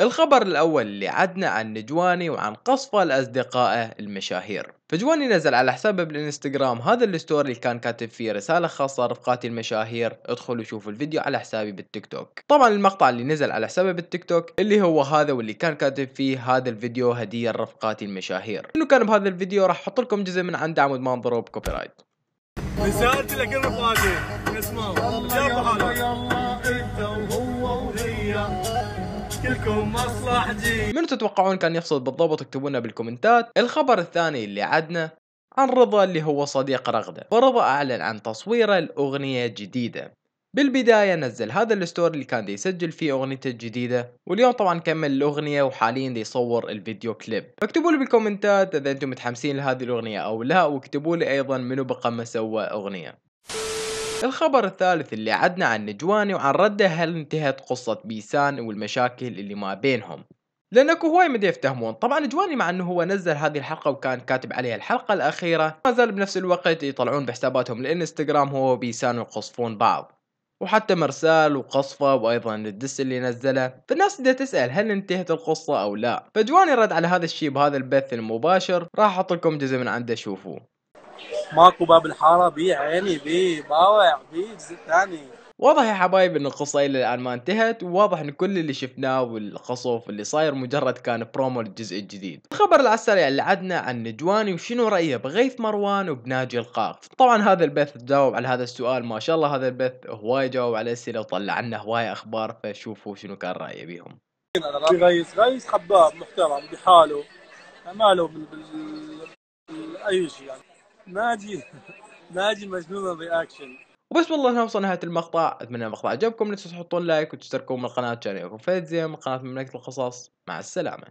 الخبر الأول اللي عدنا عن نجواني وعن قصفه لأصدقائه المشاهير فجواني نزل على حسابه بالانستغرام هذا الستوري اللي كان كاتب فيه رسالة خاصة رفقاتي المشاهير ادخلوا شوفوا الفيديو على حسابي بالتيك توك طبعا المقطع اللي نزل على حسابه بالتيك توك اللي هو هذا واللي كان كاتب فيه هذا الفيديو هدية لرفقاتي المشاهير انه كان بهذا الفيديو راح احط لكم جزء من عند عمود ما كوبي رايت رسالتي لكل رفقاتي اسمعوا جاب حالك لكم مصلحتي من تتوقعون كان يقصد بالضبط اكتبونا بالكومنتات الخبر الثاني اللي عدنا عن رضا اللي هو صديق رغدة فرضا أعلن عن تصويره لأغنية جديدة بالبداية نزل هذا الستور اللي كان دي يسجل فيه أغنيته الجديدة واليوم طبعا كمل الأغنية وحاليا دي يصور الفيديو كليب فاكتبوا لي بالكومنتات إذا أنتم متحمسين لهذه الأغنية أو لا واكتبوا لي أيضا منو بقى ما سوى أغنية الخبر الثالث اللي عدنا عن نجواني وعن رده هل انتهت قصة بيسان والمشاكل اللي ما بينهم لان اكو هواي مدى يفتهمون طبعا جواني مع انه هو نزل هذه الحلقه وكان كاتب عليها الحلقه الاخيره ما زال بنفس الوقت يطلعون بحساباتهم الانستغرام هو وبيسان يقصفون بعض وحتى مرسال وقصفه وايضا الدس اللي نزله فالناس بدها تسال هل انتهت القصه او لا فجواني رد على هذا الشيء بهذا البث المباشر راح احط لكم جزء من عنده شوفوه ماكو باب الحاره بي عيني بي باوع بي ثاني واضح يا حبايب ان القصة الى الان ما انتهت وواضح ان كل اللي شفناه والخصوف اللي صاير مجرد كان برومو للجزء الجديد الخبر على اللي عدنا عن نجواني وشنو رأيه بغيث مروان وبناجي القاف طبعا هذا البث جاوب على هذا السؤال ما شاء الله هذا البث هواي جاوب على اسئلة وطلع عنا هواي اخبار فشوفوا شنو كان رأيه بيهم غيث غيث حباب محترم بحاله ماله بال... اي شيء يعني ناجي ناجي مجنونة رياكشن وبس والله هنا وصلنا نهاية المقطع أتمنى المقطع عجبكم لا تنسوا تحطون لايك وتشتركون بالقناة تشاركوا فيديو من قناة مملكة القصص مع السلامة